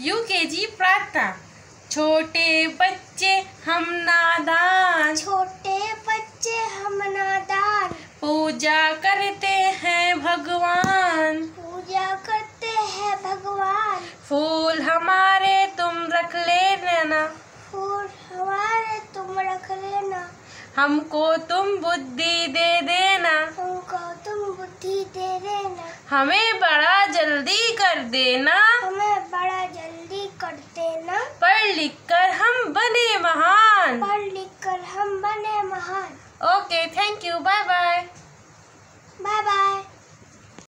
you के जी प्रार्थना छोटे बच्चे हम नादान छोटे बच्चे हम नादान पूजा करते हैं भगवान पूजा करते हैं भगवान फूल हमारे तुम रख लेना फूल हमारे तुम रख लेना हमको तुम बुद्धि दे देना हमको तुम बुद्धि दे देना हमें बड़ा जल्दी कर देना बोलना पढ़ लिख कर हम बने महान पढ़ लिख कर हम बने महान okay thank you bye bye